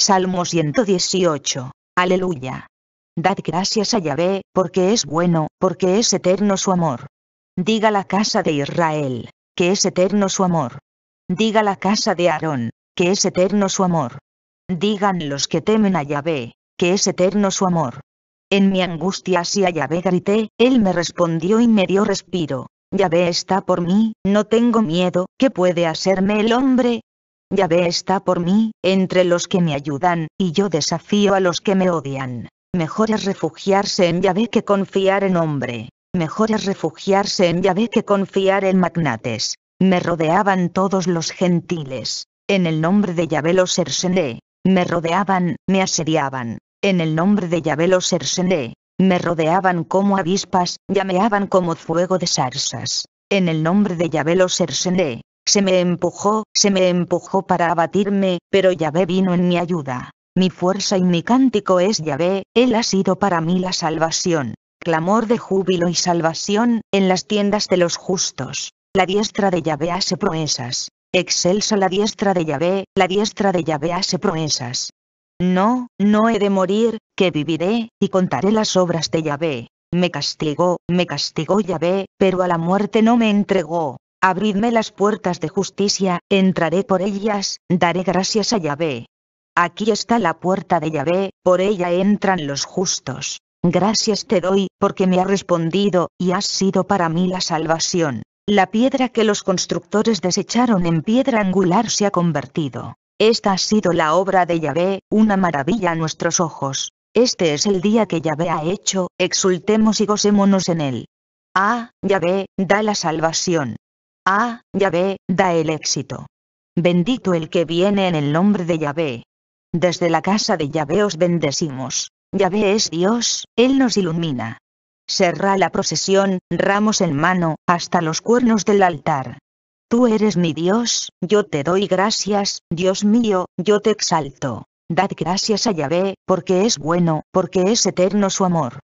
Salmo 118. Aleluya. Dad gracias a Yahvé, porque es bueno, porque es eterno su amor. Diga la casa de Israel, que es eterno su amor. Diga la casa de Aarón, que es eterno su amor. Digan los que temen a Yahvé, que es eterno su amor. En mi angustia si a Yahvé grité, él me respondió y me dio respiro. Yahvé está por mí, no tengo miedo, ¿qué puede hacerme el hombre? Yahvé está por mí, entre los que me ayudan, y yo desafío a los que me odian. Mejor es refugiarse en Yahvé que confiar en hombre. Mejor es refugiarse en Yahvé que confiar en magnates. Me rodeaban todos los gentiles. En el nombre de Yahvé los cercené. Me rodeaban, me asediaban. En el nombre de Yahvé los cercené. Me rodeaban como avispas, llameaban como fuego de sarsas, En el nombre de Yahvé los cercené se me empujó, se me empujó para abatirme, pero Yahvé vino en mi ayuda. Mi fuerza y mi cántico es Yahvé, Él ha sido para mí la salvación. Clamor de júbilo y salvación, en las tiendas de los justos. La diestra de Yahvé hace proezas. Excelsa la diestra de Yahvé, la diestra de Yahvé hace proezas. No, no he de morir, que viviré, y contaré las obras de Yahvé. Me castigó, me castigó Yahvé, pero a la muerte no me entregó. Abridme las puertas de justicia, entraré por ellas, daré gracias a Yahvé. Aquí está la puerta de Yahvé, por ella entran los justos. Gracias te doy, porque me ha respondido, y has sido para mí la salvación. La piedra que los constructores desecharon en piedra angular se ha convertido. Esta ha sido la obra de Yahvé, una maravilla a nuestros ojos. Este es el día que Yahvé ha hecho, exultemos y gocémonos en él. Ah, Yahvé, da la salvación. Ah, Yahvé, da el éxito. Bendito el que viene en el nombre de Yahvé. Desde la casa de Yahvé os bendecimos. Yahvé es Dios, Él nos ilumina. Cerra la procesión, ramos en mano, hasta los cuernos del altar. Tú eres mi Dios, yo te doy gracias, Dios mío, yo te exalto. Dad gracias a Yahvé, porque es bueno, porque es eterno su amor.